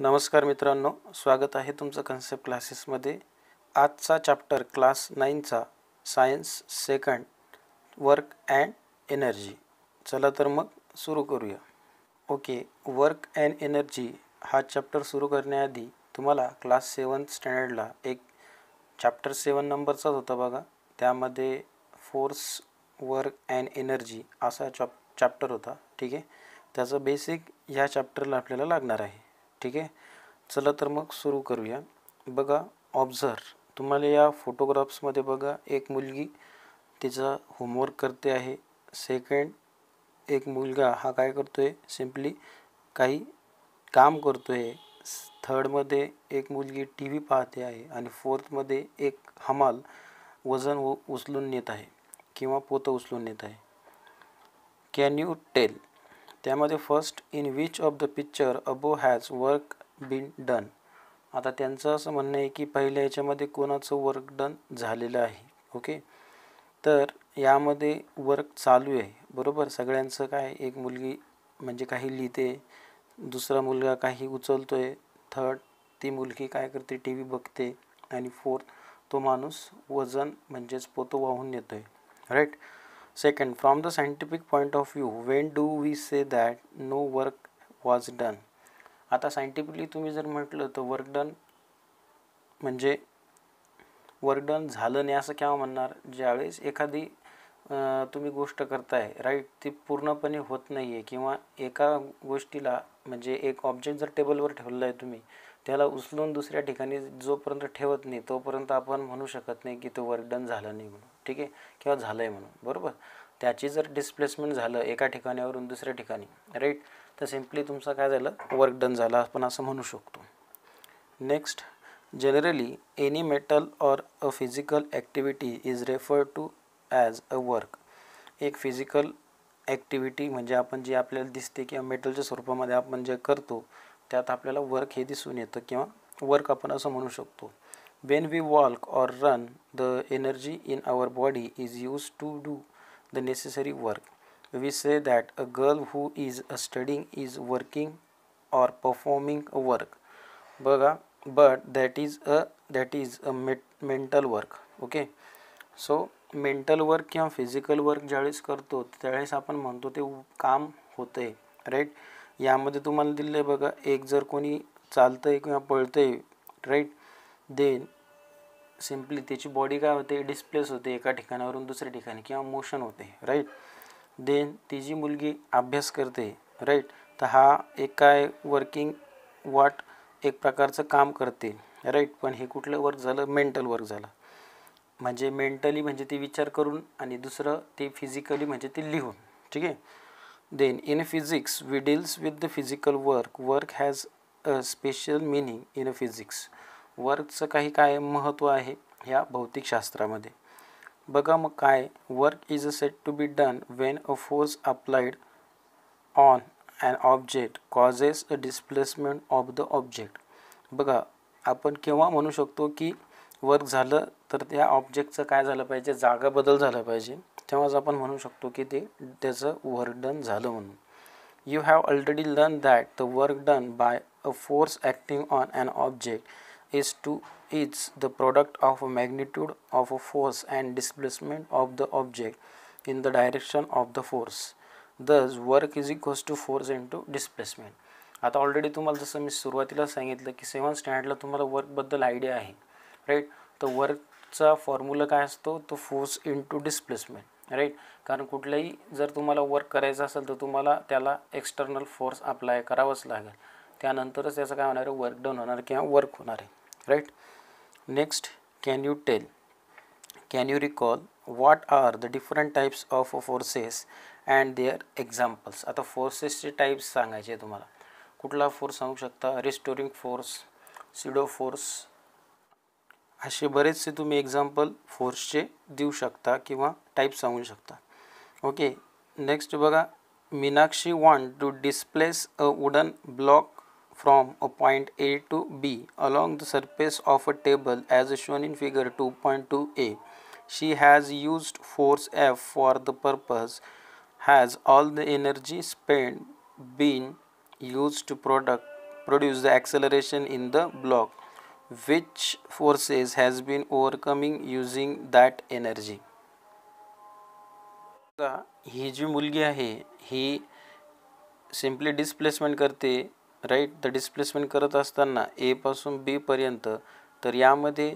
नमस्कार मित्रांनो स्वागत आहे तुमचं कन्सेप्ट क्लासेसमध्ये आजचा चॅप्टर क्लास नाईनचा science second work and energy चला तर मग सुरू करूया ओके वर्क अँड एनर्जी हा चॅप्टर सुरू करण्याआधी तुम्हाला क्लास सेवन स्टँडर्डला एक चॅप्टर सेवन नंबरचाच होता बघा त्यामध्ये फोर्स वर्क अँड एनर्जी असा चॅप चॅप्टर होता ठीक आहे त्याचं बेसिक ह्या चॅप्टरला आपल्याला लागणार आहे ठीक आहे चला तर मग सुरू करूया बघा ऑब्झर्व तुम्हाला या फोटोग्राफ्समध्ये बघा एक मुलगी तिचा होमवर्क करते आहे सेकंड एक मुलगा हा काय करतो आहे सिम्पली काही काम करतो आहे थर्डमध्ये एक मुलगी टी व्ही पाहते आहे आणि फोर्थमध्ये एक हमाल वजन उ उचलून नेत आहे किंवा पोतं उचलून नेत आहे कॅन यू टेल त्यामध्ये first in which of the picture above has work been done आता त्यांचं असं म्हणणं आहे की पहिल्या याच्यामध्ये कोणाचं वर्क डन झालेलं आहे ओके तर यामध्ये वर्क चालू आहे बरोबर सगळ्यांचं काय एक मुलगी म्हणजे काही लिहिते दुसरा मुलगा काही उचलतो आहे थर्ड ती मुलगी काय करते टी व्ही बघते आणि फोर्थ तो माणूस वजन म्हणजेच पोतो वाहून नेतो आहे right Second, from the scientific point of view, when do we say that no work was done? आता सायंटिफिकली तुम्ही जर म्हटलं तर वर्क डन म्हणजे वर्क डन झालं नाही असं केव्हा म्हणणार ज्यावेळेस एखादी तुम्ही गोष्ट करताय राईट ती पूर्णपणे होत नाही आहे किंवा एका गोष्टीला म्हणजे एक ऑब्जेक्ट जर टेबलवर ठेवलेला आहे तुम्ही त्याला उचलून दुसऱ्या ठिकाणी जोपर्यंत ठेवत नाही तोपर्यंत आपण म्हणू शकत नाही की तो वर्क डन झालं नाही म्हणून ठीक आहे किंवा झालं आहे म्हणून बरोबर त्याची जर डिस्प्लेसमेंट झालं एका ठिकाणावरून दुसऱ्या ठिकाणी राईट तर सिम्पली तुमचं काय झालं वर्क डन झाला आपण असं म्हणू शकतो next generally any mental or a physical activity is refer to as a work एक फिजिकल ॲक्टिव्हिटी म्हणजे आपण जे आपल्याला दिसते किंवा मेटलच्या स्वरूपामध्ये आपण जे करतो त्यात आपल्याला वर्क हे दिसून येतं किंवा वर्क आपण असं म्हणू शकतो When we walk or run, the energy in our body is used to do the necessary work. We say that a girl who is studying is working or performing a work. But that is a that is a mental work. Okay. So mental work किंवा physical work ज्यावेळेस करतो त्यावेळेस आपण म्हणतो ते काम होतं आहे राईट यामध्ये तुम्हाला दिलं आहे बघा एक जर कोणी चालतं आहे किंवा पळतं आहे राईट देन सिम्पली त्याची बॉडी काय होते डिस्प्लेस होते एका ठिकाणावरून दुसऱ्या ठिकाणी किंवा मोशन होते राईट देन ती जी मुलगी अभ्यास करते राईट तर हा एक काय वर्किंग वाट एक प्रकारचं काम करते राईट पण हे कुठलं वर्क झालं मेंटल वर्क झालं म्हणजे मेंटली म्हणजे ती विचार करून आणि दुसरं ते फिजिकली म्हणजे ती लिहून ठीक आहे then in physics we deals with the physical work work has a special meaning in a physics वर्कचं काही काय महत्त्व आहे ह्या भौतिकशास्त्रामध्ये बघा मग काय work is a said to be done when a force applied on and object causes a displacement of the object बघा आपण केव्हा म्हणू शकतो की वर्क झालं तर त्या ऑब्जेक्टचं काय झालं पाहिजे जागा बदल झाला पाहिजे तेव्हाच आपण म्हणू शकतो की ते त्याचं वर्क डन झालं म्हणून you have already learn that the work done by a force acting on an object to is the product of a magnitude of a force and displacement of the object in the direction of the force. Thus work is equals to force into displacement. आता already तुम्हाला जसं मी सुरुवातीला सांगितलं की सेवन स्टँडर्डला तुम्हाला वर्कबद्दल idea आहे right तर वर्कचा formula काय असतो तो फोर्स इंटू डिस्प्लेसमेंट राईट कारण कुठलंही जर तुम्हाला वर्क करायचं असेल तर तुम्हाला त्याला एक्सटर्नल फोर्स अप्लाय करावंच लागेल त्यानंतरच त्याचं काय होणार आहे वर्क डन होणार किंवा वर्क होणार आहे right next can you tell can you recall what are the different types of forces and their examples at the forces types sangayche tumhala kutla force sangu restoring force pseudo force ashe barech se example force che deu shakta kiwa type sangu shakta okay next baga minakshi want to displace a wooden block from a point A to B along the surface of a table as shown in figure 2.2a. She has used force F for the purpose. Has all the energy spent been used to product, produce the acceleration in the block? Which forces has been overcoming using that energy? ही जी मुलगी आहे ही simply displacement करते right तर displacement करत असताना एपासून बीपर्यंत तर यामध्ये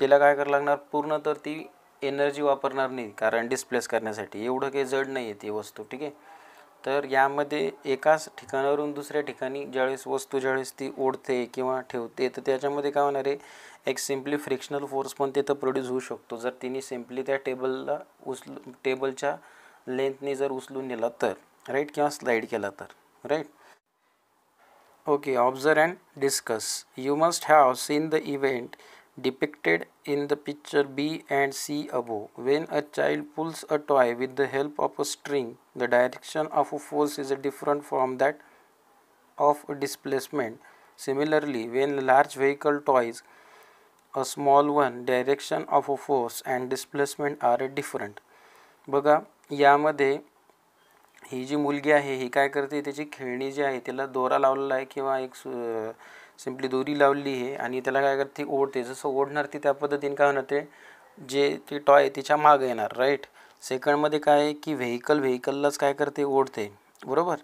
तिला काय करावं लागणार पूर्ण तर ती एनर्जी वापरणार नाही कारण डिस्प्लेस करण्यासाठी एवढं काही जड नाही आहे ती वस्तू ठीक आहे तर यामध्ये एकाच ठिकाणावरून दुसऱ्या ठिकाणी ज्यावेळेस वस्तू ज्यावेळेस ती ओढते किंवा ठेवते तर त्याच्यामध्ये काय होणार आहे एक सिम्पली फ्रिक्शनल फोर्स पण तिथं प्रोड्यूस होऊ शकतो जर तिने सिम्पली त्या टेबलला उचलू टेबलच्या लेंथने जर उचलून नेला तर राईट किंवा स्लाईड केला तर right Okay, observe and discuss. You must have seen the event depicted in the picture B and C above. When a child pulls a toy with the help of a string, the direction of a force is different from that of a displacement. Similarly, when large vehicle toys a small one direction of a force and displacement are different. बघा यामध्ये ही जी मुलगी आहे ही काय करते त्याची खेळणी जी आहे त्याला दोरा लावलेला आहे किंवा एक सु सिम्पली दोरी लावली आहे आणि त्याला काय करते ओढते जसं ओढणार ती त्या पद्धतीने काय होणार ते जे ती टॉय तिच्या मागं येणार राईट सेकंडमध्ये काय आहे की व्हेकल व्हेकललाच काय करते ओढते बरोबर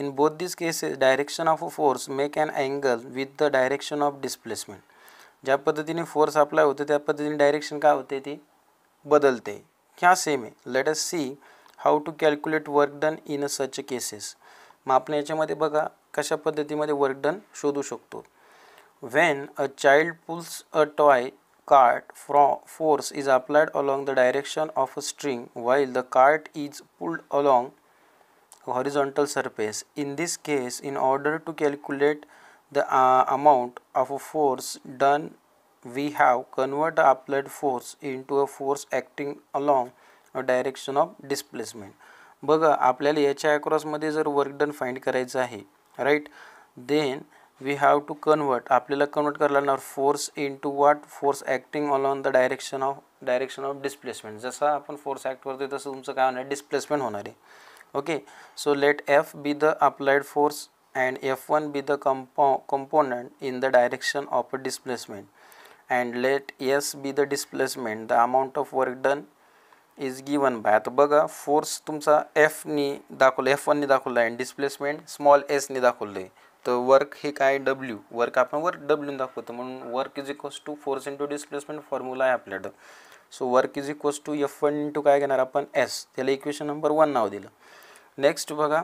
in both this cases direction of a force make and angle with the direction of displacement ज्या पद्धतीने फोर्स अप्लाय होते त्या पद्धतीने डायरेक्शन काय होते ती बदलते क्या सेम आहे let us see how to calculate work done in such cases मग आपण याच्यामध्ये बघा कशा पद्धतीमध्ये वर्क डन शोधू शकतो when a child pulls a toy cart force is applied along the direction of a string while the cart is pulled along horizontal surface. In this case, in order to calculate the uh, amount of force done, we have convert the applied force into a force acting along direction of displacement बघा आपल्याला याच्या अक्रॉसमध्ये जर work done find करायचं आहे right then we have to convert आपल्याला convert करायला लागणार force into what force acting on the direction of direction of displacement जसा आपण फोर्स ॲक्ट करतो तसं तुमचं काय होणार डिस्प्लेसमेंट होणार आहे okay so let F be the applied force and F one be the कंपो component in the direction of a displacement and let S be the displacement the amount of work done is given by आता बघा force तुमचा एफनी दाखवलं F वननी दाखवलं आहे displacement small एसनी दाखवलं आहे तर वर्क हे काय डब्ल्यू वर्क आपण वर्क डब्ल्यू दाखवतो म्हणून work is equals to force to displacement formula आहे आपल्याकडं so work is equals to F one into काय घेणार आपण एस त्याला इक्वेशन नंबर वन नाव दिलं नेक्स्ट बघा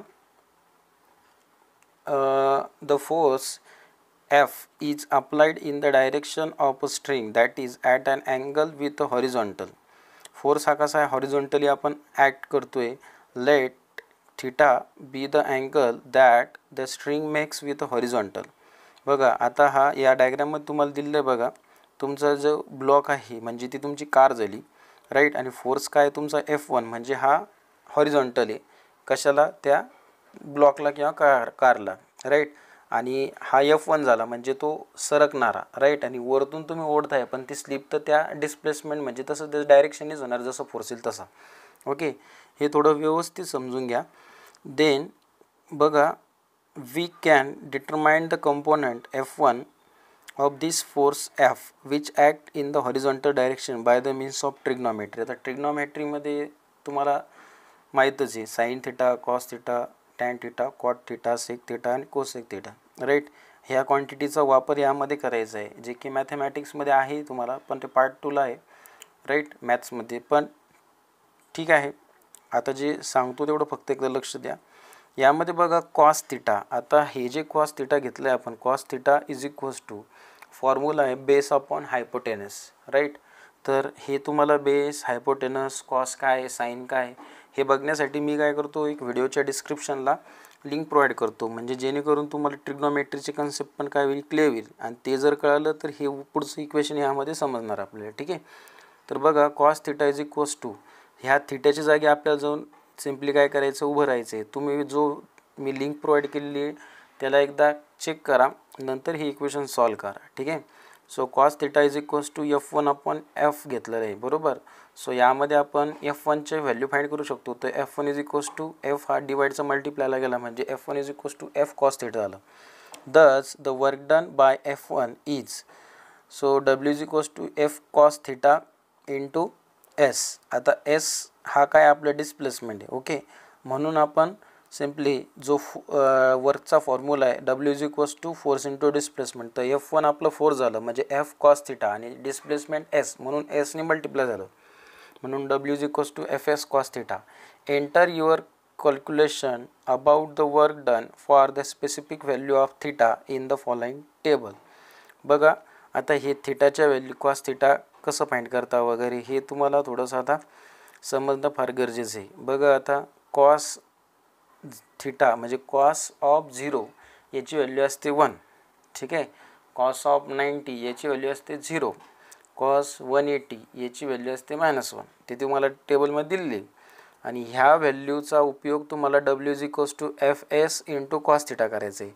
the force F is applied in the direction of a string that is at an angle with a horizontal force हा कसा आहे horizontally आपण ॲक्ट करतो आहे let theta be the angle that the string makes with horizontal बघा आता हा या डायग्राममध्ये तुम्हाला दिलेलं आहे बघा तुमचा जो ब्लॉक आहे म्हणजे ती तुमची कार झाली राईट आणि फोर्स काय तुमचा एफ वन म्हणजे हा हॉरिझॉन्टल आहे कशाला त्या ब्लॉकला किंवा कार कारला राईट आणि हा एफ वन झाला म्हणजे तो सरकणारा राईट आणि वरतून तुम्ही ओढताय पण ती स्लिप तर त्या डिस्प्लेसमेंट म्हणजे तसं त्याचं डायरेक्शनच होणार जसं फोरसेल तसा ओके हे थोडं व्यवस्थित समजून घ्या देन बघा we can determine the component F one of this force F which act in the horizontal direction by the means of trigonometry आता ट्रिग्नॉमेट्रीमध्ये तुम्हाला माहीतच आहे sine theta cos theta tan theta cot theta sec theta आणि cosec theta right ह्या क्वांटिटीचा वापर यामध्ये करायचा आहे जे की मॅथमॅटिक्समध्ये आहे तुम्हाला पण ते पार्ट टूला आहे राईट मॅथ्समध्ये पण ठीक आहे आता जे सांगतो तेवढं फक्त एकदा लक्ष द्या यामध्ये बघा कॉस थिटा आता हे जे कॉस थिटा घेतलं आहे आपण cos theta is equals to formula आहे बेस अपॉन हायपोटेनस राईट तर हे तुम्हाला बेस हायपोटेनस कॉस काय साईन काय हे बघण्यासाठी मी काय करतो एक व्हिडिओच्या डिस्क्रिप्शनला लिंक प्रोव्हाइड करतो म्हणजे जेणेकरून तुम्हाला ट्रिग्नोमेट्रीचे कन्सेप्ट पण काय होईल क्लिअर होईल आणि ते जर कळालं तर हे पुढचं इक्वेशन ह्यामध्ये समजणार आपल्याला ठीक आहे तर बघा cos theta is equals to ह्या थिट्याच्या जागी आपल्याला जाऊन सिम्पली काय करायचं उभं राहायचं आहे तुम्ही जो मी लिंक प्रोव्हाइड केलेली आहे त्याला एकदा चेक करा नंतर हे इक्वेशन सॉल्व करा ठीक आहे so cos theta is equals to F one upon F घेतलेलं आहे बरोबर सो यामध्ये आपण एफ वनचे व्हॅल्यू फाईंड करू शकतो तर F one is equals to F हा डिवाईडचा मल्टिप्लायला गेला म्हणजे F one is equals to F cos theta झालं thus the work done by F one is so W is equals to F cos theta into S आता S हा काय आपलं डिस्प्लेसमेंट आहे ओके म्हणून आपण सिम्पली जो वर्कचा फॉर्म्युला आहे W is equals to force into displacement तर एफ वन आपलं फोर झालं म्हणजे एफ कॉस थिटा आणि डिस्प्लेसमेंट एस म्हणून एसने मल्टिप्लाय झालं म्हणून W is equals to F S cos theta enter your calculation about the work done for the specific value of theta in the following table बघा आता हे थिटाच्या value cos theta कसं find करता वगैरे हे तुम्हाला थोडंसं आता समजणं फार गरजेचं आहे बघा आता कॉस थिटा म्हणजे कॉस ऑफ झिरो याची व्हॅल्यू असते वन ठीक आहे कॉस ऑफ नाईंटी याची व्हॅल्यू असते झिरो कॉस वन एटी याची व्हॅल्यू असते मायनस वन ते तुम्हाला टेबलमध्ये दिलेली आणि ह्या व्हॅल्यूचा उपयोग तुम्हाला डब्ल्यू जी कोस to F S into cos theta करायचं आहे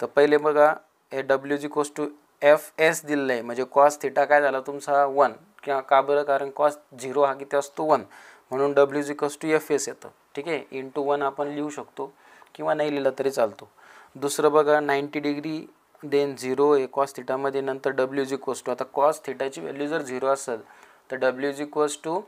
तर पहिले बघा हे डब्ल्यू जी कोस टू एफ एस दिलं आहे म्हणजे कॉस थिटा काय झाला तुमचा वन किंवा का बरं कारण कॉस झिरो हा किती असतो वन म्हणून डब्ल्यू जी कोस टू एफ एस येतं ठीक आहे इंटू वन आपण लिहू शकतो किंवा नाही लिहिलं तरी चालतो दुसरं बघा नाईंटी डिग्री देन झिरो आहे कॉस थिटामध्ये नंतर डब्ल्यू जी कोस टू आता कॉस थिटाची व्हॅल्यू जर झिरो असेल तर डब्ल्यू जी कोस to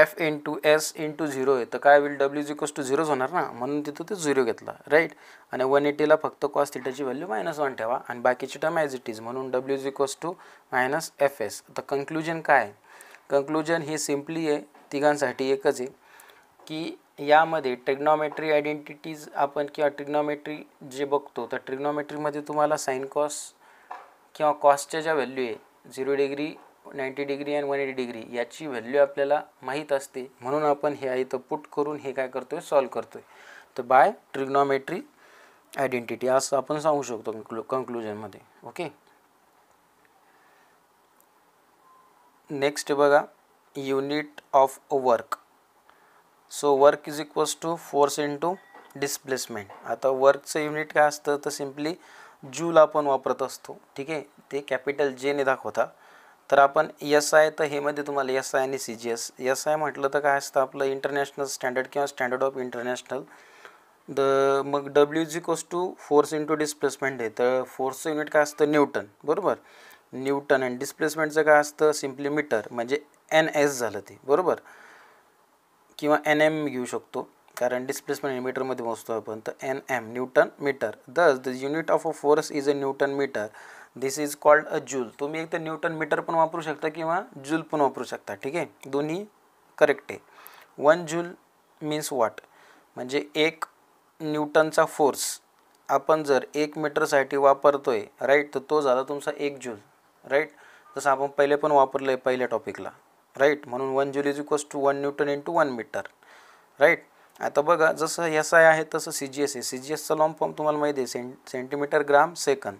F to S into zero आहे तर काय होईल डब्ल्यू जी कोस टू झिरोच होणार ना म्हणून तिथं तो झिरो घेतला राईट आणि वन एटीला फक्त कॉस थिटाची व्हॅल्यू मायनस वन ठेवा आणि बाकीची टर्म ॲज इट इज म्हणून डब्ल्यू जी कोस टू मायनस एफ एस आता कन्क्लुजन काय आहे कन्क्लुजन हे सिम्पली आहे तिघांसाठी एकच आहे की यामध्ये ट्रिग्नॉमेट्री आयडेंटिटीज आपण किंवा ट्रिग्नॉमेट्री जे बघतो तर ट्रिग्नॉमेट्रीमध्ये तुम्हाला साईन कॉस किंवा कॉसच्या ज्या व्हॅल्यू आहे zero degree ninety degree and one eighty degree याची व्हॅल्यू आपल्याला माहीत असते म्हणून आपण हे इथं पुट करून हे काय करतो आहे सॉल्व करतो आहे तर बाय ट्रिग्नॉमेट्री आयडेंटिटी असं आपण सांगू शकतो कंक्लू कन्क्लुजनमध्ये ओके नेक्स्ट बघा unit of work so work is equals to force into displacement आता वर्कचं युनिट काय असतं तर सिम्पली जूल आपण वापरत असतो ठीक आहे ते कॅपिटल जेने दाखवता तर आपण एस आय तर हे मध्ये तुम्हाला एस आय आणि C G S S I म्हटलं तर काय असतं आपलं इंटरनॅशनल स्टँडर्ड किंवा स्टँडर्ड ऑफ इंटरनॅशनल द मग डब्ल्यू जी कोस टू फोर्स इंटू डिस्प्लेसमेंट आहे तर फोर्सचं युनिट काय असतं न्यूटन बरोबर न्यूटन आणि डिस्प्लेसमेंटचं काय असतं सिम्पली मीटर म्हणजे एन एस झालं ते बरोबर किंवा एन एम घेऊ शकतो कारण डिस्प्लेसमेंट मीटरमध्ये मोजतो आपण तर N M newton metre thus the unit of a force is a newton metre this is called a joule तुम्ही एक तर न्यूटन मीटर पण वापरू शकता किंवा जूल पण वापरू शकता ठीक आहे दोन्ही करेक्ट आहे वन जूल मीन्स वॉट म्हणजे एक न्यूटनचा फोर्स आपण जर एक मीटरसाठी वापरतो आहे राईट तर तो झाला तुमचा एक जूल राईट जसं आपण पहिले पण वापरलं आहे पहिल्या टॉपिकला राईट म्हणून one joule is equals to one newton into one metre right आता बघा जसं एस आहे तसं सी जी एस आहे सी जी एसचा लॉन्ग फॉर्म तुम्हाला माहिती आहे सें सेंटीमीटर ग्राम सेकंद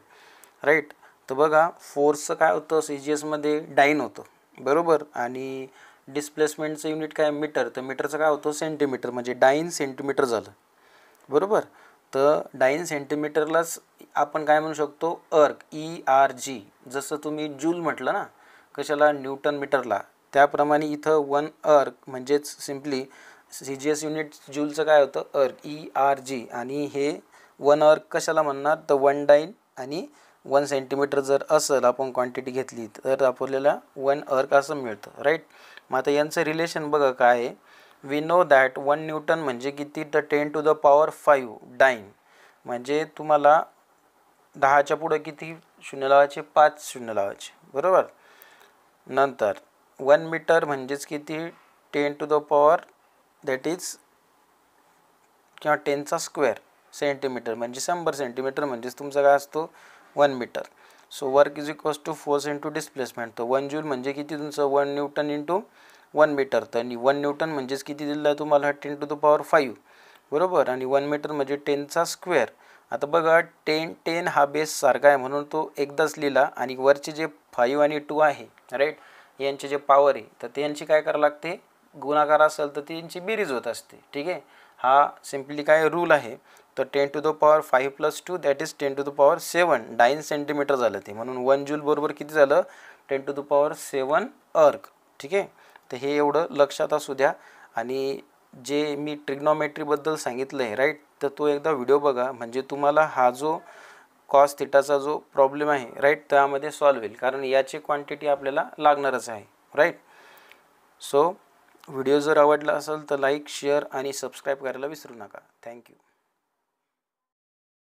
राईट तर बघा फोर्सचं काय होतं सी जी एसमध्ये डाईन होतं बरोबर आणि डिस्प्लेसमेंटचं युनिट काय मीटर तर मीटरचं काय होतं सेंटीमीटर म्हणजे डाईन सेंटीमीटर झालं बरोबर तर डाईन सेंटीमीटरलाच आपण काय म्हणू शकतो अर्क ई आर जी जसं तुम्ही जूल म्हटलं ना कशाला न्यूटन मीटरला त्याप्रमाणे इथं वन अर्क म्हणजेच simply C G S unit ज्यूलचं काय होतं अर्क ई आर जी आणि हे वन अर्क कशाला म्हणणार तर वन डाईन आणि वन सेंटीमीटर जर असेल आपण क्वांटिटी घेतली तर आपल्याला वन अर्क असं मिळतं राईट मग आता यांचं रिलेशन बघा काय आहे we know that one newton म्हणजे किती the ten to the power five dyne म्हणजे तुम्हाला दहाच्या पुढं किती शून्य लावायचे पाच शून्य लावायचे बरोबर नंतर वन मीटर म्हणजेच किती ten to the power that is किंवा टेनचा स्क्वेअर सेंटीमीटर म्हणजे शंभर सेंटीमीटर म्हणजेच तुमचा काय असतो one metre so work is equals to force into displacement तर वन जूल म्हणजे किती तुमचं one newton into one metre तर आणि वन न्यूटन म्हणजेच किती दिलं तुम्हाला ten to the power five बरोबर आणि वन मीटर म्हणजे टेनचा स्क्वेअर आता बघा टेन टेन हा बेस सारखा आहे म्हणून तो एकदाच लिहिला आणि वरचे जे फाईव्ह आणि टू आहे राईट यांचे जे पावर आहे तर त्यांची काय करावं लागते गुणाकार असेल तर त्यांची बेरीज होत असते ठीक आहे हा सिम्पली काय रूल आहे तर ten to the power five plus two that is ten to the power seven dyne centimetre झालं ते म्हणून वन जूल बरोबर किती झालं ten to the power seven erg ठीक आहे तर हे एवढं लक्षात असू द्या आणि जे मी ट्रिग्नॉमेट्रीबद्दल सांगितलं आहे राईट तर तो एकदा व्हिडिओ बघा म्हणजे तुम्हाला हा जो कॉस थिटाचा जो प्रॉब्लेम आहे राईट त्यामध्ये सॉल्व होईल कारण याची क्वांटिटी आपल्याला लागणारच आहे राईट सो व्हिडिओ जर आवडला असेल तर लाईक शेअर आणि सबस्क्राईब करायला विसरू नका थँक्यू